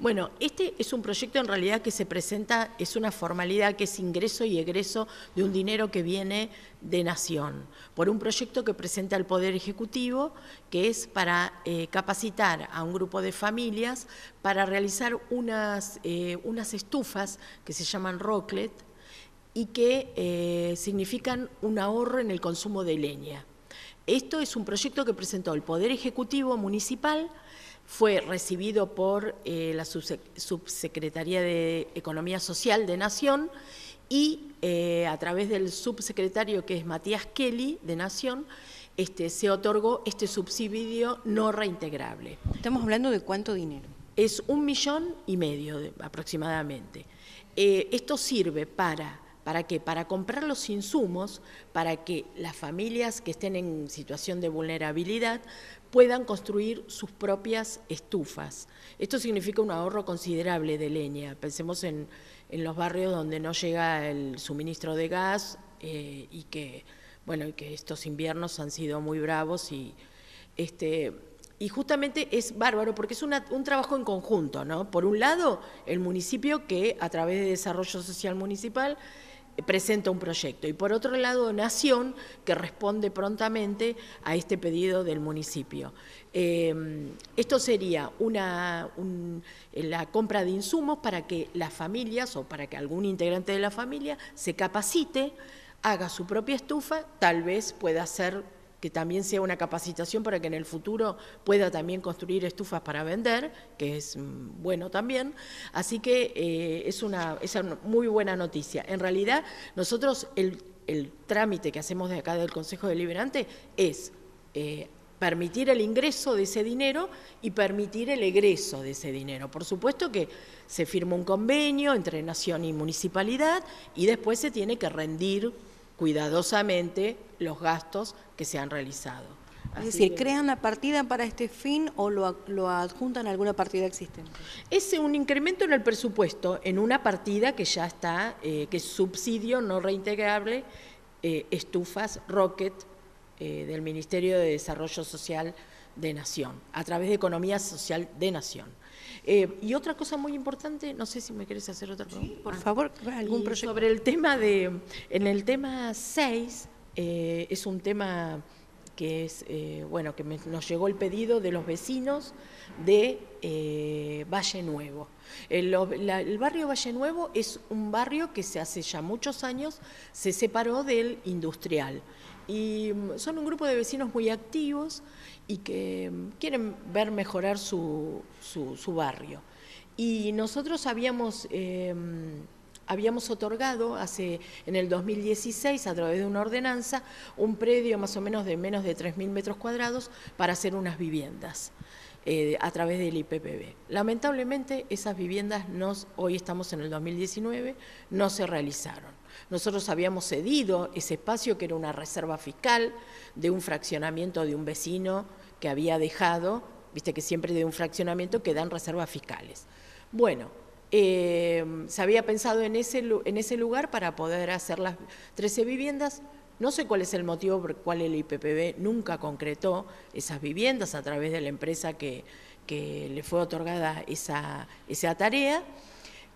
Bueno, este es un proyecto en realidad que se presenta, es una formalidad que es ingreso y egreso de un dinero que viene de Nación, por un proyecto que presenta el Poder Ejecutivo, que es para eh, capacitar a un grupo de familias para realizar unas, eh, unas estufas que se llaman rocklet y que eh, significan un ahorro en el consumo de leña. Esto es un proyecto que presentó el Poder Ejecutivo Municipal, fue recibido por eh, la Subsecretaría de Economía Social de Nación y eh, a través del subsecretario que es Matías Kelly de Nación, este, se otorgó este subsidio no reintegrable. Estamos hablando de cuánto dinero. Es un millón y medio aproximadamente. Eh, esto sirve para ¿Para qué? Para comprar los insumos para que las familias que estén en situación de vulnerabilidad puedan construir sus propias estufas. Esto significa un ahorro considerable de leña. Pensemos en, en los barrios donde no llega el suministro de gas eh, y que, bueno, que estos inviernos han sido muy bravos y este, y justamente es bárbaro porque es un trabajo en conjunto, ¿no? Por un lado, el municipio que a través de desarrollo social municipal presenta un proyecto. Y por otro lado, Nación, que responde prontamente a este pedido del municipio. Em, esto sería una, la compra de insumos para que las familias o para que algún integrante de la familia se capacite, haga su propia estufa, tal vez pueda ser que también sea una capacitación para que en el futuro pueda también construir estufas para vender, que es mm, bueno también. Así que eh, es, una, muy buena noticia. En realidad, nosotros el, trámite que hacemos de acá del Consejo Deliberante es... Eh, permitir el ingreso de ese dinero y permitir el egreso de ese dinero. Por supuesto que se firma un convenio entre nación y municipalidad y después se tiene que rendir cuidadosamente los gastos que se han realizado. es decir, ¿crean la partida para este fin o lo, adjuntan a alguna partida existente? Es un incremento en el presupuesto, en una partida que ya está, eh, que es subsidio no reintegrable, eh, estufas, rocket, eh, del Ministerio de Desarrollo Social de Nación, a través de Economía Social de Nación. Eh, y otra cosa muy importante, no sé si me quieres hacer otra pregunta. por favor, algún proyecto. Sobre el tema de, en el tema 6, eh, es un tema que es, bueno, que nos llegó el pedido de los vecinos de Valle Nuevo. El, el, barrio Valle Nuevo es un barrio que se hace ya muchos años se separó del industrial y mm, son un grupo de vecinos muy activos y que mm, quieren ver mejorar su, barrio. Y nosotros habíamos, em, habíamos otorgado hace, en el 2016, a través de una ordenanza, un predio más o menos de menos de 3.000 metros cuadrados para hacer unas viviendas. Eh, a través del IPPB. Lamentablemente esas viviendas nos hoy estamos en el 2019, no se realizaron. Nosotros habíamos cedido ese espacio que era una reserva fiscal de un fraccionamiento de un vecino que había dejado, viste que siempre de un fraccionamiento quedan reservas fiscales. Bueno, em, se había pensado en ese, lugar para poder hacer las 13 viviendas. No sé cuál es el motivo por el cual el IPPB nunca concretó esas viviendas a través de la empresa que, le fue otorgada esa tarea.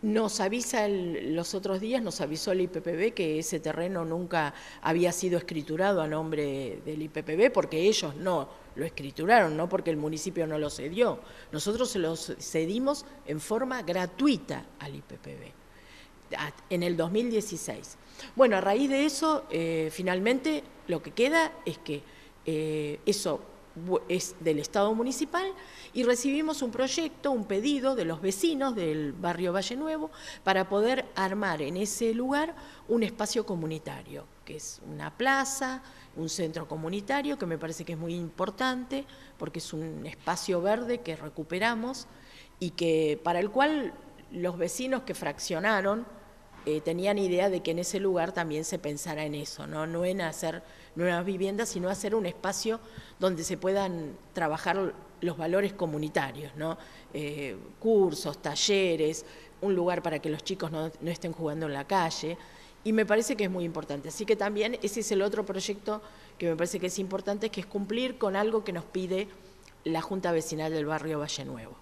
Nos avisa los otros días, nos avisó el IPPB que ese terreno nunca había sido escriturado a nombre del IPPB porque ellos no lo escrituraron, no porque el municipio no lo cedió. Nosotros se los cedimos en forma gratuita al IPPB en el 2016. Bueno, a raíz de eso, eh, finalmente lo que queda es que eh, eso es del Estado municipal y recibimos un proyecto, un pedido de los vecinos del barrio Valle Nuevo para poder armar en ese lugar un espacio comunitario, que es una plaza, un centro comunitario, que me parece que es muy importante porque es un espacio verde que recuperamos y que para el cual los vecinos que fraccionaron eh, tenían idea de que en ese lugar también se pensara en eso, ¿no? no en hacer nuevas viviendas, sino hacer un espacio donde se puedan trabajar los valores comunitarios, ¿no? Eh, cursos, talleres, un lugar para que los chicos no, no estén jugando en la calle. Y me parece que es muy importante. Así que también ese es el otro proyecto que me parece que es importante, que es cumplir con algo que nos pide la Junta Vecinal del Barrio Valle Nuevo.